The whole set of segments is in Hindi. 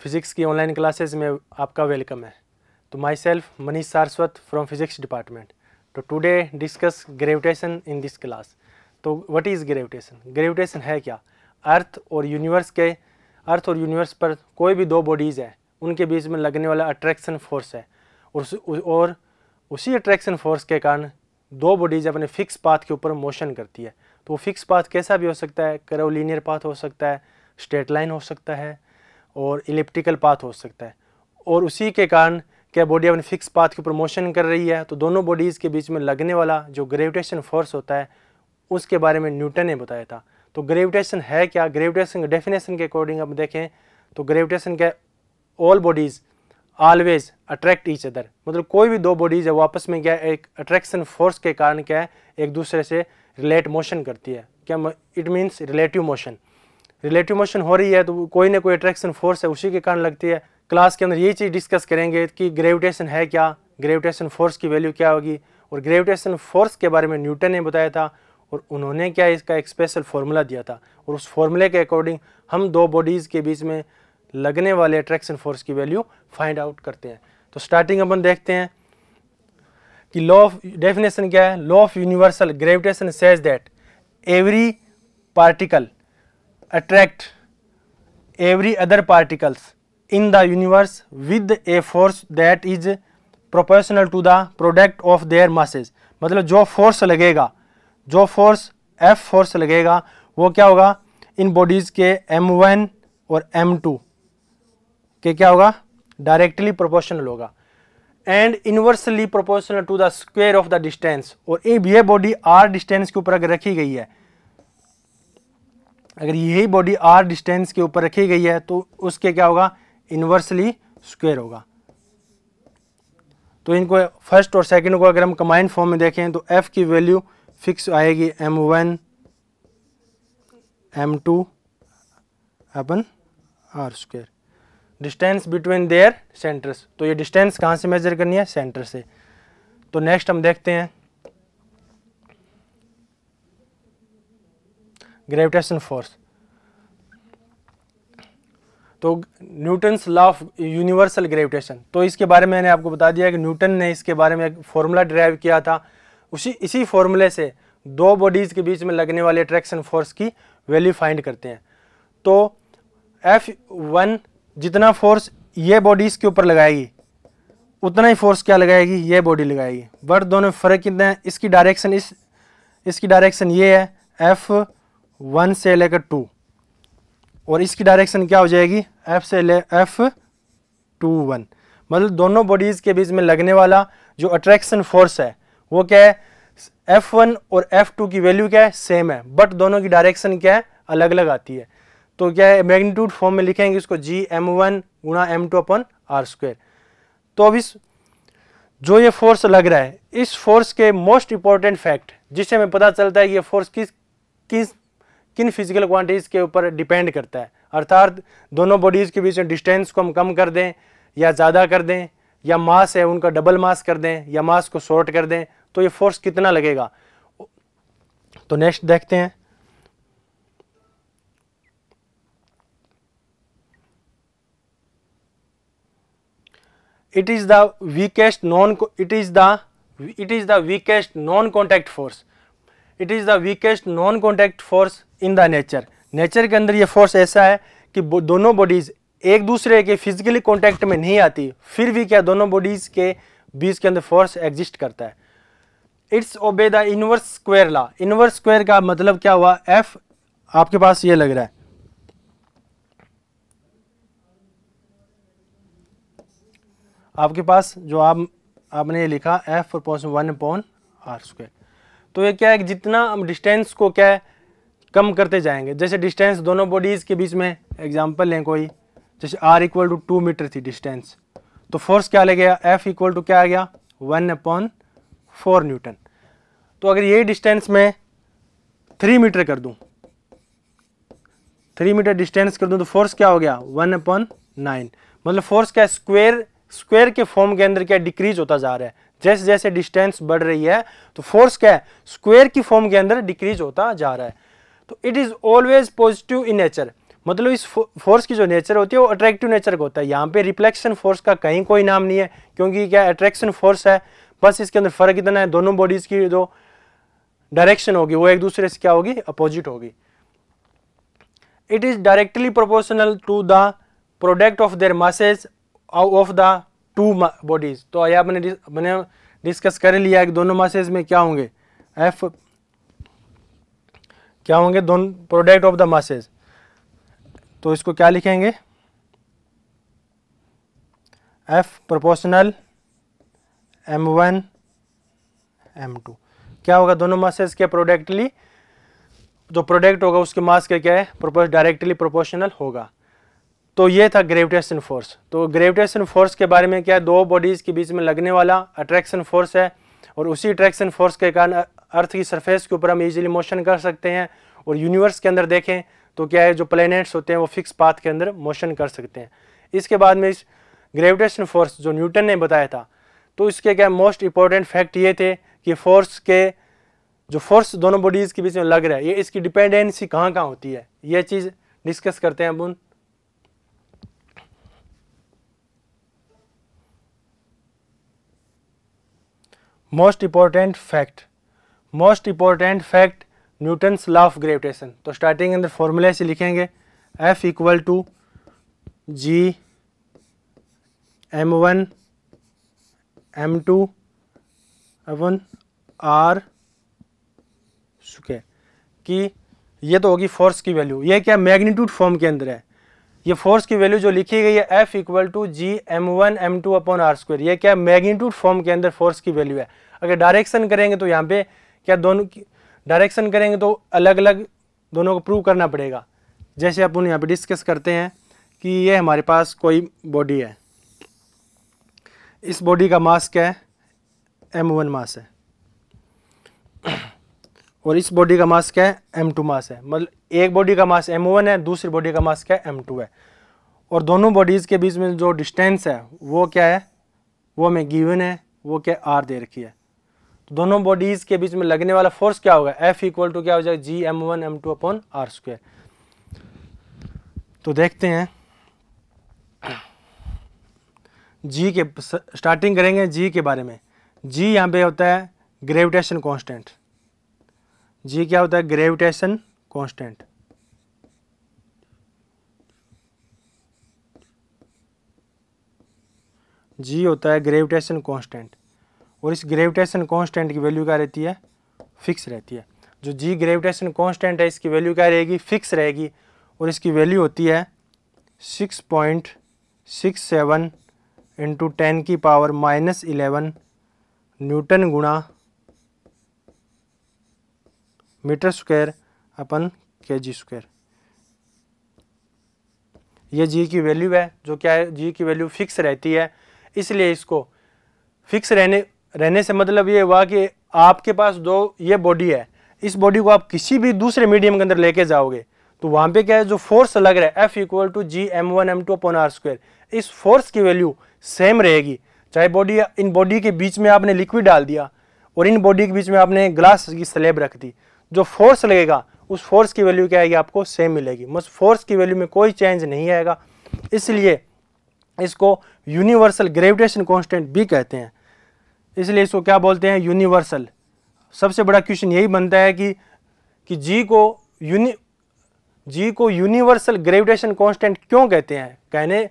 फिजिक्स की ऑनलाइन क्लासेस में आपका वेलकम है तो myself Manish Saraswat from physics department तो today discuss gravitation in this class तो व्हाट इज़ ग्रेविटेशन ग्रेविटेशन है क्या अर्थ और यूनिवर्स के अर्थ और यूनिवर्स पर कोई भी दो बॉडीज़ हैं उनके बीच में लगने वाला अट्रैक्शन फोर्स है और और उसी अट्रैक्शन फोर्स के कारण दो बॉडीज़ अपने फिक्स पाथ के ऊपर मोशन करती है तो वो फिक्स पाथ कैसा भी हो सकता है करोलिनियर पाथ हो सकता है स्ट्रेट लाइन हो सकता है और इलिप्टिकल पाथ हो सकता है और उसी के कारण क्या बॉडी अपने फिक्स पाथ की प्रमोशन कर रही है तो दोनों बॉडीज़ के बीच में लगने वाला जो ग्रेविटेशन फोर्स होता है उसके बारे में न्यूटन ने बताया था तो ग्रेविटेशन है क्या ग्रेविटेशन डेफिनेशन के अकॉर्डिंग अब देखें तो ग्रेविटेशन क्या all bodies always attract each other मतलब कोई भी दो बॉडीज़ है वो आपस में क्या है एक अट्रैक्शन फोर्स के कारण क्या है एक दूसरे से रिलेट मोशन करती है क्या it means relative motion relative motion हो रही है तो कोई ना कोई अट्रैक्शन फोर्स है उसी के कारण लगती है क्लास के अंदर यही चीज़ डिस्कस करेंगे कि ग्रेविटेशन है क्या ग्रेविटेशन फोर्स की वैल्यू क्या होगी और ग्रेविटेशन फोर्स के बारे में न्यूटन ने बताया था और उन्होंने क्या इसका एक स्पेशल फार्मूला दिया था और उस फॉर्मूले के अकॉर्डिंग हम दो बॉडीज़ के बीच में लगने वाले अट्रैक्शन फोर्स की वैल्यू फाइंड आउट करते हैं तो स्टार्टिंग अपन देखते हैं कि लॉ ऑफ डेफिनेशन क्या है law of universal gravitation says that every particle attract every other particles in the universe with a force that is proportional to the product of their masses मतलब जो force लगेगा जो force F force लगेगा वो क्या होगा इन बॉडीज़ के M1 और M2 के क्या होगा डायरेक्टली प्रोपोर्शनल होगा and inversely proportional to the square of the distance और ये बॉडी r डिस्टेंस के ऊपर अगर रखी गई है अगर यही बॉडी आर डिस्टेंस के ऊपर रखी गई है तो उसके क्या होगा इन्वर्सली स्क्वेयर होगा तो इनको फर्स्ट और सेकंड को अगर हम कमाइंड फॉर्म में देखें तो एफ की वैल्यू फिक्स आएगी M one M two upon R square distance between their centres तो ये डिस्टेंस कहाँ से मेजर करनी है सेंटर से तो नेक्स्ट हम देखते हैं ग्रेविटेशन फोर्स तो Newton's law of universal gravitation तो इसके बारे में मैंने आपको बता दिया कि न्यूटन ने इसके बारे में एक फॉर्मूला ड्राइव किया था उसी इसी फॉर्मूले से दो बॉडीज़ के बीच में लगने वाले अट्रैक्शन फोर्स की वैल्यू फाइंड करते हैं तो एफ वन जितना फोर्स ये बॉडीज़ के ऊपर लगाएगी उतना ही फोर्स क्या लगाएगी ये बॉडी लगाएगी बट दोनों फर्क कितना है इसकी डायरेक्शन इस इसकी डायरेक्शन ये है एफ़ वन से लेकर टू और इसकी डायरेक्शन क्या हो जाएगी एफ से ले एफ टू वन मतलब दोनों बॉडीज़ के बीच में लगने वाला जो अट्रैक्शन फोर्स है वो क्या है एफ वन और एफ टू की वैल्यू क्या है सेम है बट दोनों की डायरेक्शन क्या है अलग अलग आती है तो क्या है मैग्नीट्यूड फॉर्म में लिखेंगे इसको जी एम वन गुणा M two upon R square तो अब इस जो ये फोर्स लग रहा है इस फोर्स के मोस्ट इंपॉर्टेंट फैक्ट जिससे हमें पता चलता है कि ये फोर्स किस किस किन फिजिकल क्वांटिटीज़ के ऊपर डिपेंड करता है अर्थात दोनों बॉडीज़ के बीच में डिस्टेंस को हम कम कर दें या ज़्यादा कर दें या मास है उनका डबल मास कर दें या मास को शॉर्ट कर दें तो ये फोर्स कितना लगेगा तो नेक्स्ट देखते हैं it is the weakest non it is the it is the weakest non contact force it is the weakest non contact force in the nature nature के अंदर ये फोर्स ऐसा है कि दोनों बॉडीज़ एक दूसरे के फिजिकली कॉन्टैक्ट में नहीं आती फिर भी क्या दोनों बॉडीज़ के बीच के अंदर फोर्स एग्जिस्ट करता है it's obey the inverse square law inverse square का मतलब क्या हुआ एफ आपके पास ये लग रहा है आपके पास जो आप आपने ये लिखा F point one point R square तो ये क्या है जितना हम डिस्टेंस को क्या है कम करते जाएंगे जैसे डिस्टेंस दोनों बॉडीज़ के बीच में एग्जाम्पल लें कोई जैसे R equal to two metre थी डिस्टेंस तो फोर्स क्या ले गया एफ इक्वल टू क्या आ गया वन अपॉन फोर न्यूटन तो अगर यही डिस्टेंस में थ्री मीटर कर दूं थ्री मीटर डिस्टेंस कर दूं तो फोर्स क्या हो गया वन अपॉन नाइन मतलब फोर्स क्या स्क्वेयर स्क्वेयर के फॉर्म के अंदर क्या डिक्रीज होता जा रहा है जैसे जैसे डिस्टेंस बढ़ रही है तो फोर्स क्या है स्क्वेयर की फॉर्म के अंदर डिक्रीज होता जा रहा है तो it is always positive in nature मतलब इस फोर्स की जो नेचर होती है वो अट्रैक्टिव नेचर का होता है यहाँ पे रिफ्लेक्शन फोर्स का कहीं कोई नाम नहीं है क्योंकि क्या अट्रैक्शन फोर्स है बस इसके अंदर फर्क इतना है दोनों बॉडीज़ की जो डायरेक्शन होगी वो एक दूसरे से क्या होगी अपोजिट होगी it is directly proportional to the product of their masses of the two bodies तो आया मैंने मैंने डिस्कस कर लिया कि दोनों मासेज में क्या होंगे एफ क्या होंगे दोनों प्रोडक्ट ऑफ द मासेज तो इसको क्या लिखेंगे F proportional M one M two क्या होगा दोनों मासेज के प्रोडक्टली जो प्रोडक्ट होगा उसके मास के क्या है प्रोपोर्स डायरेक्टली प्रोपोर्शनल होगा तो ये था ग्रेविटेशन फोर्स तो ग्रेविटेशन फोर्स के बारे में क्या है दो बॉडीज़ के बीच में लगने वाला अट्रैक्शन फोर्स है और उसी अट्रैक्शन फोर्स के कारण अर्थ की सरफेस के ऊपर हम इजीली मोशन कर सकते हैं और यूनिवर्स के अंदर देखें तो क्या है जो प्लैनेट्स होते हैं वो फिक्स पाथ के अंदर मोशन कर सकते हैं इसके बाद में इस ग्रेविटेशन फोर्स जो न्यूटन ने बताया था तो इसके क्या मोस्ट इंपॉर्टेंट फैक्ट ये थे कि फोर्स के जो फोर्स दोनों बॉडीज़ के बीच में लग रहा है ये इसकी डिपेंडेंसी कहाँ कहाँ होती है ये चीज़ डिस्कस करते हैं अपन most important fact most important fact Newton's law of gravitation तो स्टार्टिंग अंदर फॉर्मूले से लिखेंगे F equal to G M one M two upon R square कि ये तो होगी फोर्स की वैल्यू ये क्या मैग्नीट्यूड फॉर्म के अंदर है ये फोर्स की वैल्यू जो लिखी गई है F equal to G M one M two upon R square यह क्या मैग्नीट्यूड फॉर्म के अंदर फोर्स की वैल्यू है अगर डायरेक्शन करेंगे तो यहाँ पे क्या दोनों डायरेक्शन करेंगे तो अलग अलग दोनों को प्रूव करना पड़ेगा जैसे अपन यहाँ पे डिस्कस करते हैं कि ये हमारे पास कोई बॉडी है इस बॉडी का मास क्या है एम वन मास है और इस बॉडी का मास क्या है एम टू मास है मतलब एक बॉडी का मास एम है दूसरी बॉडी का मास क्या है एम टू है और दोनों बॉडीज़ के बीच में जो डिस्टेंस है वो क्या है वो हमें गिवन है वो क्या आर दे रखी है तो दोनों बॉडीज़ के बीच में लगने वाला फोर्स क्या होगा एफ इक्वल टू क्या हो जाएगा G M one M two upon R square तो देखते हैं जी के स्टार्टिंग करेंगे जी के बारे में जी यहाँ पे होता है ग्रेविटेशन कांस्टेंट जी क्या होता है ग्रेविटेशन कांस्टेंट जी होता है ग्रेविटेशन कांस्टेंट और इस ग्रेविटेशन कांस्टेंट की वैल्यू क्या रहती है फिक्स रहती है जो जी ग्रेविटेशन कांस्टेंट है इसकी वैल्यू क्या रहेगी फिक्स रहेगी और इसकी वैल्यू होती है six point six seven into ten की पावर माइनस इलेवन न्यूटन गुणा metre square upon K G square ये जी की वैल्यू है जो क्या है जी की वैल्यू फिक्स रहती है इसलिए इसको फिक्स रहने रहने से मतलब ये हुआ कि आपके पास दो ये बॉडी है इस बॉडी को आप किसी भी दूसरे मीडियम के अंदर लेके जाओगे तो वहाँ पे क्या है जो फोर्स लग रहा है F equal to G M one M two upon R square इस फोर्स की वैल्यू सेम रहेगी चाहे बॉडी इन बॉडी के बीच में आपने लिक्विड डाल दिया और इन बॉडी के बीच में आपने ग्लास की स्लेब रख दी जो फोर्स लगेगा उस फोर्स की वैल्यू क्या आएगी आपको सेम मिलेगी बस फोर्स की वैल्यू में कोई चेंज नहीं आएगा इसलिए इसको यूनिवर्सल ग्रेविटेशन कॉन्स्टेंट भी कहते हैं इसलिए इसको क्या बोलते हैं यूनिवर्सल सबसे बड़ा क्वेश्चन यही बनता है कि कि जी को यूनि जी को यूनिवर्सल ग्रेविटेशन कांस्टेंट क्यों कहते हैं कहने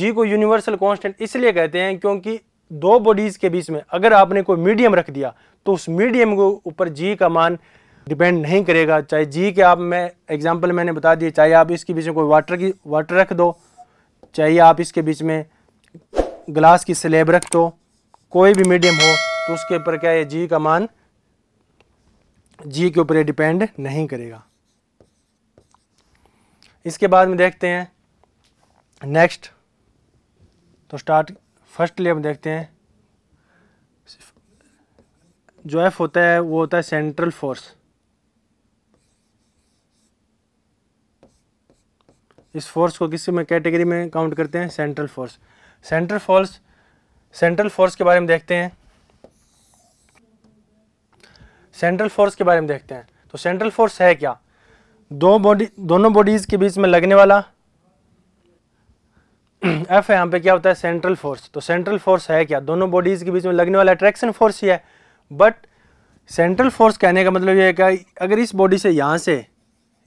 जी को यूनिवर्सल कांस्टेंट इसलिए कहते हैं क्योंकि दो बॉडीज़ के बीच में अगर आपने कोई मीडियम रख दिया तो उस मीडियम के ऊपर जी का मान डिपेंड नहीं करेगा चाहे जी के आप मैं एग्जांपल मैंने बता दिए चाहे आप इसके बीच में कोई वाटर की वाटर रख दो चाहे आप इसके बीच में ग्लास की स्लेब रख दो कोई भी मीडियम हो तो उसके ऊपर क्या है जी का मान जी के ऊपर डिपेंड नहीं करेगा इसके बाद में देखते हैं नेक्स्ट तो स्टार्ट फर्स्ट लिए हम देखते हैं जो एफ होता है वो होता है सेंट्रल फोर्स इस फोर्स को किस में कैटेगरी में काउंट करते हैं central force central force central force के बारे में देखते हैं सेंट्रल फोर्स के बारे में देखते हैं तो सेंट्रल फोर्स है क्या दो बॉडी दोनों बॉडीज के बीच में लगने वाला एफ है यहाँ पे क्या होता है सेंट्रल फोर्स तो सेंट्रल फोर्स है क्या दोनों बॉडीज के बीच में लगने वाला अट्रैक्शन फोर्स ही है बट सेंट्रल फोर्स कहने का मतलब यह है कि अगर इस बॉडी से यहाँ से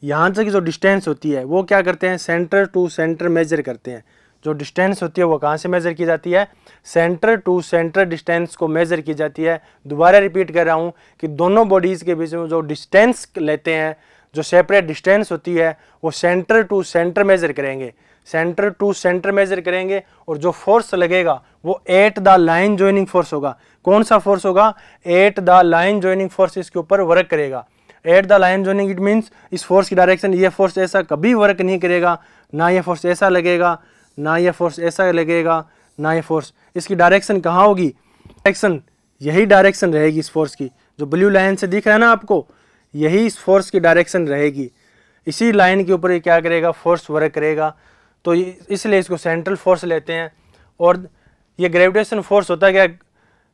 यहाँ से की जो डिस्टेंस होती है वो क्या करते हैं सेंटर टू सेंटर मेजर करते हैं जो डिस्टेंस होती है वो कहाँ से मेज़र की जाती है सेंटर टू सेंटर डिस्टेंस को मेज़र की जाती है दोबारा रिपीट कर रहा हूँ कि दोनों बॉडीज़ के बीच में जो डिस्टेंस लेते हैं जो सेपरेट डिस्टेंस होती है वो सेंटर टू सेंटर मेज़र करेंगे सेंटर टू सेंटर मेज़र करेंगे और जो फोर्स लगेगा वो at the line joining force होगा कौन सा फोर्स होगा at the line joining force इसके ऊपर वर्क करेगा at the line joining it means इस फोर्स की डायरेक्शन ये फोर्स ऐसा कभी वर्क नहीं करेगा ना ये फोर्स ऐसा लगेगा ना ये फोर्स ऐसा लगेगा ना ये फोर्स इसकी डायरेक्शन कहाँ होगी डायरेक्शन यही डायरेक्शन रहेगी इस फोर्स की जो ब्लू लाइन से दिख रहा है ना आपको यही इस फोर्स की डायरेक्शन रहेगी इसी लाइन के ऊपर ये क्या करेगा फोर्स वर्क करेगा तो इसलिए इसको सेंट्रल फोर्स लेते हैं और ये ग्रेविटेशन फोर्स होता है क्या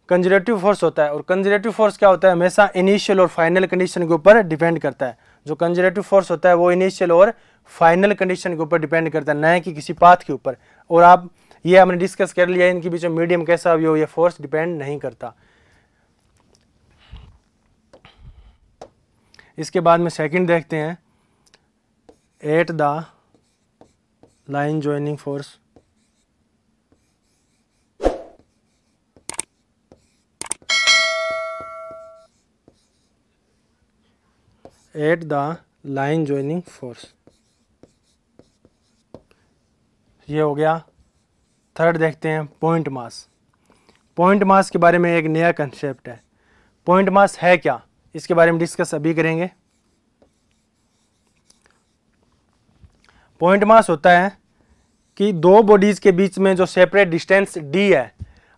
कंजर्वेटिव फोर्स होता है और कंजर्वेटिव फोर्स क्या होता है हमेशा इनिशियल और फाइनल कंडीशन के ऊपर डिपेंड करता है जो कंजर्वेटिव फोर्स होता है वो इनिशियल और फाइनल कंडीशन के ऊपर डिपेंड करता है न कि किसी पाथ के ऊपर और आप ये हमने डिस्कस कर लिया इनके बीच में मीडियम कैसा भी हो यह फोर्स डिपेंड नहीं करता इसके बाद में सेकंड देखते हैं at the line joining force at the line joining force ये हो गया थर्ड देखते हैं पॉइंट मास पॉइंट मास के बारे में एक नया कंसेप्ट है पॉइंट मास है क्या इसके बारे में डिस्कस अभी करेंगे पॉइंट मास होता है कि दो बॉडीज़ के बीच में जो सेपरेट डिस्टेंस डी है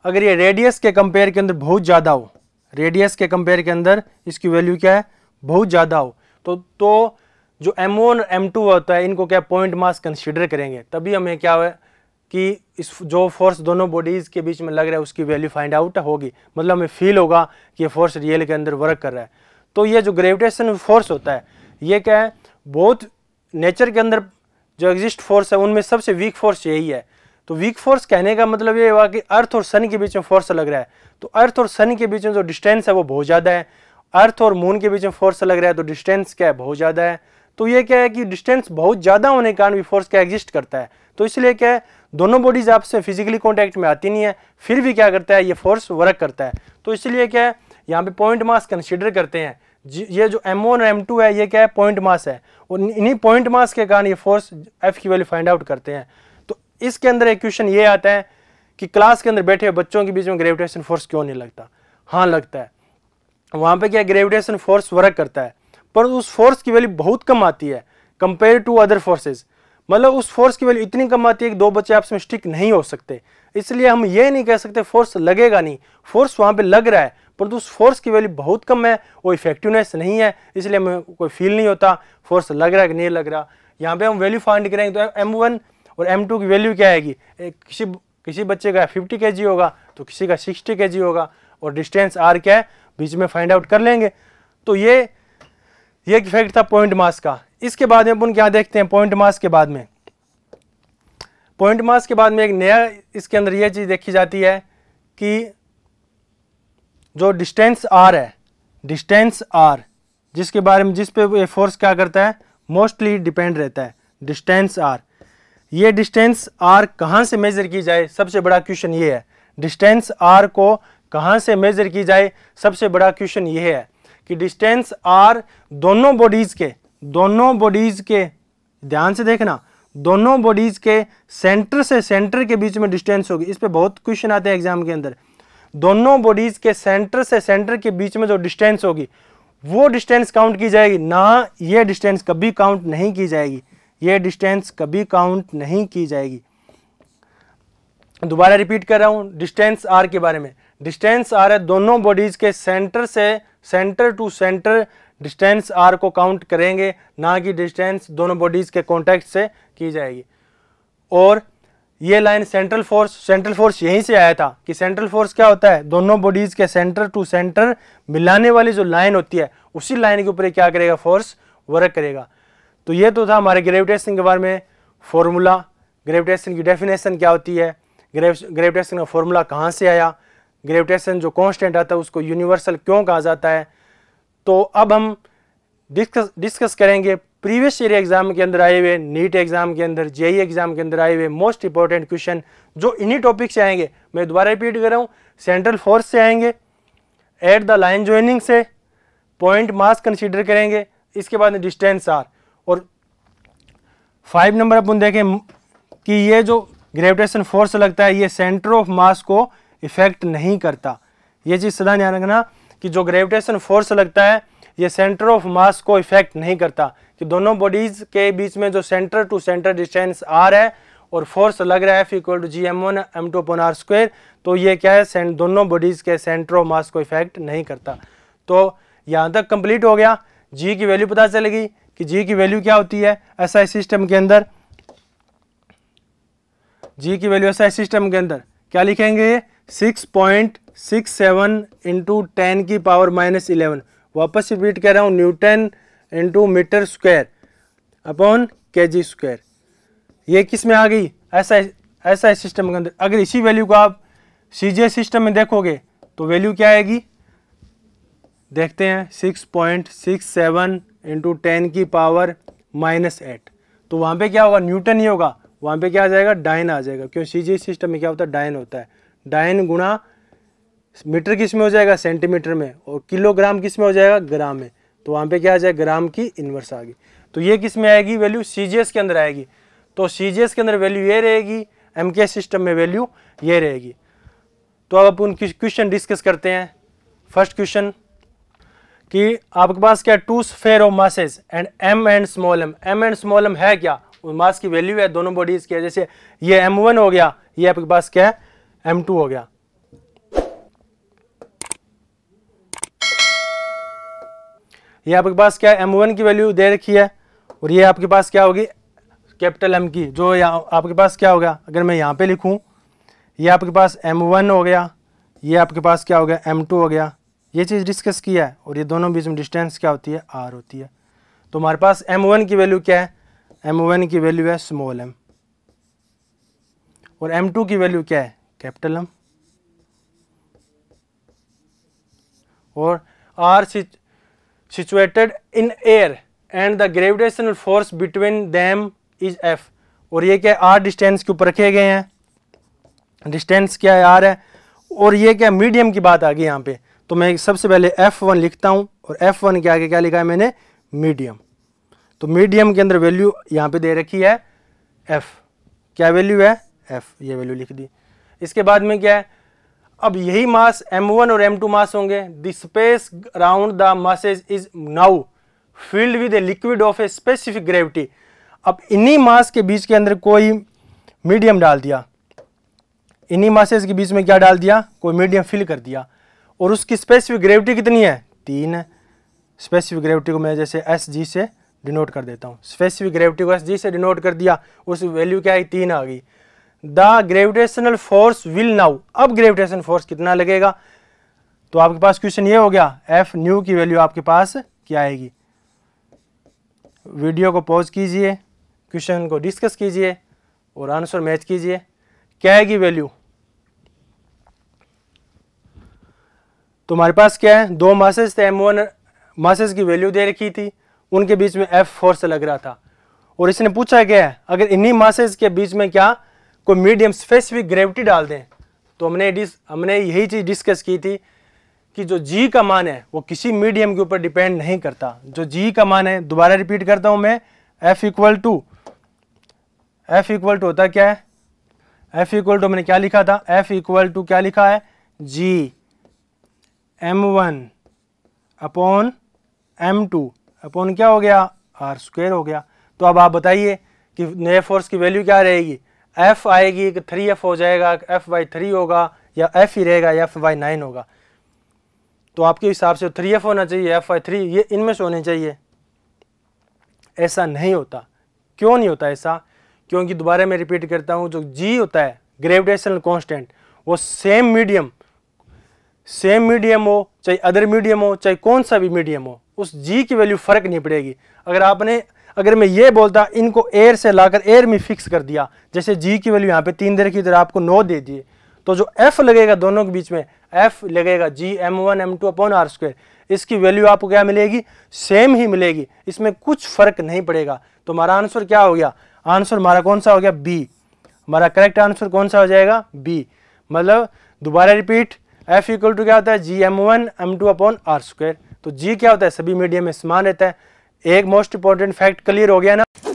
अगर ये रेडियस के कंपेयर के अंदर बहुत ज़्यादा हो रेडियस के कंपेयर के अंदर इसकी वैल्यू क्या है बहुत ज़्यादा हो तो तो जो M1 और M2 होता है इनको क्या पॉइंट मास कंसिडर करेंगे तभी हमें क्या है कि इस जो फोर्स दोनों बॉडीज़ के बीच में लग रहा है उसकी वैल्यू फाइंड आउट होगी मतलब हमें फील होगा कि ये फोर्स रियल के अंदर वर्क कर रहा है तो ये जो ग्रेविटेशन फोर्स होता है ये क्या है बहुत नेचर के अंदर जो एग्जिस्ट फोर्स है उनमें सबसे वीक फोर्स यही है तो वीक फोर्स कहने का मतलब ये हुआ कि अर्थ और सन के बीच में फोर्स लग रहा है तो अर्थ और सन के बीच में जो डिस्टेंस है वो बहुत ज़्यादा है अर्थ और मून के बीच में फोर्स लग रहा है तो डिस्टेंस क्या है बहुत ज़्यादा है तो ये क्या है कि डिस्टेंस बहुत ज़्यादा होने के कारण भी फोर्स क्या एग्जिस्ट करता है तो इसलिए क्या है दोनों बॉडीज़ आपसे फिजिकली कॉन्टैक्ट में आती नहीं है फिर भी क्या करता है ये फोर्स वर्क करता है तो इसलिए क्या है यहाँ पे पॉइंट मास कंसिडर करते हैं ये जो एम वन एम टू है ये क्या है पॉइंट मास है और इन्हीं पॉइंट मास के कारण ये फोर्स एफ की वैल्यू फाइंड आउट करते हैं तो इसके अंदर एक क्वेश्चन ये आता है कि क्लास के अंदर बैठे हुए बच्चों के बीच में ग्रेविटेशन फोर्स क्यों नहीं लगता हाँ लगता है वहाँ पे क्या ग्रेविटेशन फोर्स वर्क करता है पर उस फोर्स की वैल्यू बहुत कम आती है कंपेयर टू अदर फोर्सेज मतलब उस फोर्स की वैल्यू इतनी कम आती है कि दो बच्चे आपस में स्टिक नहीं हो सकते इसलिए हम ये नहीं कह सकते फोर्स लगेगा नहीं फोर्स वहाँ पे लग रहा है परंतु उस फोर्स की वैल्यू बहुत कम है वो इफेक्टिवनेस नहीं है इसलिए हमें कोई फील नहीं होता फोर्स लग रहा है कि नहीं लग रहा यहाँ पे हम वैल्यू फाइंड करेंगे तो एम वन और एम टू की वैल्यू क्या आएगी किसी किसी बच्चे का फिफ्टी के होगा तो किसी का सिक्सटी के होगा और डिस्टेंस आर क्या है बीच में फाइंड आउट कर लेंगे तो ये ये इफेक्ट था पॉइंट मास का इसके बाद में अपन क्या देखते हैं पॉइंट मास के बाद में पॉइंट मास के बाद में एक नया इसके अंदर यह चीज़ देखी जाती है कि जो डिस्टेंस आर है डिस्टेंस आर जिसके बारे में जिस पे ये फोर्स क्या करता है मोस्टली डिपेंड रहता है डिस्टेंस आर ये डिस्टेंस आर कहाँ से मेजर की जाए सबसे बड़ा क्वेश्चन ये है डिस्टेंस आर को कहाँ से मेजर की जाए सबसे बड़ा क्वेश्चन ये है कि डिस्टेंस आर दोनों बॉडीज के दोनों बॉडीज के ध्यान से देखना दोनों बॉडीज के सेंटर से सेंटर के बीच में डिस्टेंस होगी इस पर बहुत क्वेश्चन आते हैं एग्जाम के अंदर दोनों बॉडीज के सेंटर से सेंटर के बीच में जो डिस्टेंस होगी वो डिस्टेंस काउंट की जाएगी ना ये डिस्टेंस कभी काउंट नहीं की जाएगी ये डिस्टेंस कभी काउंट नहीं की जाएगी दोबारा रिपीट कर रहा हूँ डिस्टेंस आर के बारे में डिस्टेंस आर है दोनों बॉडीज के सेंटर से centre to centre distance R को काउंट करेंगे ना कि डिस्टेंस दोनों बॉडीज के कॉन्टैक्ट से की जाएगी और ये line central force central force यहीं से आया था कि सेंट्रल फोर्स क्या होता है दोनों बॉडीज के सेंटर टू सेंटर मिलाने वाली जो लाइन होती है उसी लाइन के ऊपर क्या करेगा फोर्स वर्क करेगा तो ये तो था हमारे ग्रेविटेशन के बारे में फॉर्मूला ग्रेविटेशन की डेफिनेशन क्या होती है ग्रेविटेशन का फॉर्मूला कहाँ से आया ग्रेविटेशन जो कांस्टेंट आता है उसको यूनिवर्सल क्यों कहा जाता है तो अब हम डिस्कस डिस्कस करेंगे प्रीवियस ईयर एग्जाम के अंदर आए हुए नीट एग्जाम के अंदर जेई एग्जाम e के अंदर आए हुए मोस्ट इंपॉर्टेंट क्वेश्चन जो इन्हीं टॉपिक से आएंगे मैं दोबारा रिपीट कर रहा हूँ सेंट्रल फोर्स से आएंगे एट द लाइन ज्वाइनिंग से पॉइंट मास कंसिडर करेंगे इसके बाद डिस्टेंस आर और फाइव नंबर अपन देखें कि ये जो ग्रेविटेशन फोर्स लगता है ये सेंटर ऑफ मास को इफ़ेक्ट नहीं करता ये चीज़ सदा ध्यान रखना कि जो ग्रेविटेशन फोर्स लगता है ये सेंटर ऑफ मास को इफेक्ट नहीं करता कि दोनों बॉडीज़ के बीच में जो centre to centre distance R है और फोर्स लग रहा है F equal to G M one M two upon R square तो ये क्या है दोनों बॉडीज़ के सेंटर ऑफ मास को इफेक्ट नहीं करता तो यहाँ तक कंप्लीट हो गया जी की वैल्यू पता चलेगी कि जी की वैल्यू क्या होती है एस आई सिस्टम के अंदर जी की वैल्यू एस आई सिस्टम के अंदर क्या लिखेंगे six point six seven into ten की पावर माइनस इलेवन वापस रिपीट कर रहा हूँ newton into metre square upon K G square ये किस में आ गई ऐसा ऐसा इस सिस्टम के अंदर अगर इसी वैल्यू को आप सी जे सिस्टम में देखोगे तो वैल्यू क्या आएगी देखते हैं six point six seven into ten की पावर माइनस एट तो वहाँ पे क्या होगा न्यूटन ही होगा वहाँ पे क्या आ जाएगा डाइन आ जाएगा क्यों सी जी सिस्टम में क्या होता है डाइन होता है डायन गुणा मीटर किस में हो जाएगा सेंटीमीटर में और किलोग्राम किस में हो जाएगा ग्राम में तो वहाँ पे क्या आ जाएगा ग्राम की इन्वर्स आ गई तो ये किस में आएगी वैल्यू सी के अंदर आएगी तो सी के अंदर वैल्यू ये रहेगी एम सिस्टम में वैल्यू ये रहेगी तो अब अपन क्वेश्चन डिस्कस करते हैं फर्स्ट क्वेश्चन कि आपके पास क्या two sphere of masses and M and small M M and small M है क्या मास की वैल्यू है दोनों बॉडीज के जैसे ये एम वन हो गया ये आपके पास क्या है एम टू हो गया ये आपके पास क्या एम वन की वैल्यू दे रखी है और ये आपके पास क्या होगी कैपिटल एम की जो आपके पास क्या हो गया अगर मैं यहाँ पे लिखूँ ये आपके पास एम वन हो गया ये आपके पास क्या हो गया एम टू हो गया ये चीज़ डिस्कस किया है और ये दोनों बीच में डिस्टेंस क्या होती है आर होती है तो हमारे पास एम वन की वैल्यू क्या है एम वन की वैल्यू है स्मॉल एम और एम टू की वैल्यू क्या है कैपिटल एम और are situated in air and the gravitational force between them is F और ये क्या आर डिस्टेंस के ऊपर रखे गए हैं डिस्टेंस क्या है आर है और ये क्या मीडियम की बात आ गई यहाँ पे तो मैं सबसे पहले एफ वन लिखता हूँ और एफ वन के आगे क्या लिखा है मैंने मीडियम तो मीडियम के अंदर वैल्यू यहाँ पे दे रखी है एफ क्या वैल्यू है एफ ये वैल्यू लिख दी इसके बाद में क्या है अब यही मास m1 और m2 मास होंगे the space around the masses is now filled with a liquid of a specific gravity अब इन्हीं मास के बीच के अंदर कोई मीडियम डाल दिया इन्हीं मासेज के बीच में क्या डाल दिया कोई मीडियम फिल कर दिया और उसकी स्पेसिफिक ग्रेविटी कितनी है तीन है स्पेसिफिक ग्रेविटी को मैं जैसे एस जी से डिनोट कर देता हूँ स्पेसिफिक ग्रेविटी को एस जी से डिनोट कर दिया उस वैल्यू क्या आई तीन आ गई the gravitational force will now अब ग्रेविटेशन फोर्स कितना लगेगा तो आपके पास क्वेश्चन ये हो गया एफ न्यू की वैल्यू आपके पास क्या आएगी वीडियो को पॉज कीजिए क्वेश्चन को डिस्कस कीजिए और आंसर मैच कीजिए क्या आएगी वैल्यू तो हमारे पास क्या है दो मासेस थे एम वन मासेस की वैल्यू दे रखी थी उनके बीच में एफ फोर्स लग रहा था और इसने पूछा क्या है अगर इन्हीं मासेस के बीच में क्या को मीडियम स्पेसिफिक ग्रेविटी डाल दें तो हमने डिस हमने यही चीज़ डिस्कस की थी कि जो जी का मान है वो किसी मीडियम के ऊपर डिपेंड नहीं करता जो जी का मान है दोबारा रिपीट करता हूँ मैं F equal to F equal to होता क्या है एफ इक्वल टू मैंने क्या लिखा था एफ इक्वल टू क्या लिखा है G M one upon M two upon क्या हो गया आर स्क्वेयर हो गया तो अब आप बताइए कि नए फोर्स की वैल्यू क्या रहेगी एफ आएगी थ्री एफ हो जाएगा एफ बाई थ्री होगा या एफ ही रहेगा या एफ बाई नाइन होगा तो आपके हिसाब से थ्री एफ होना चाहिए एफ बाई थ्री ये इनमें से होने चाहिए ऐसा नहीं होता क्यों नहीं होता ऐसा क्योंकि दोबारा मैं रिपीट करता हूँ जो जी होता है ग्रेविटेशनल कॉन्स्टेंट वो सेम मीडियम सेम मीडियम हो चाहे अदर मीडियम हो चाहे कौन सा भी मीडियम हो उस जी की वैल्यू फ़र्क नहीं पड़ेगी अगर आपने अगर मैं ये बोलता इनको एयर से लाकर एयर में फिक्स कर दिया जैसे जी की वैल्यू यहाँ पे तीन दे की तरह आपको नौ दे दिए तो जो एफ लगेगा दोनों के बीच में एफ लगेगा G M one M two upon R square इसकी वैल्यू आपको क्या मिलेगी सेम ही मिलेगी इसमें कुछ फर्क नहीं पड़ेगा तो हमारा आंसर क्या हो गया आंसर हमारा कौन सा हो गया बी हमारा करेक्ट आंसर कौन सा हो जाएगा बी मतलब दोबारा रिपीट एफ इक्वल टू क्या होता है G M one M two upon R square तो जी क्या होता है सभी मीडियम में समान रहता है एक मोस्ट इंपॉर्टेंट फैक्ट क्लियर हो गया ना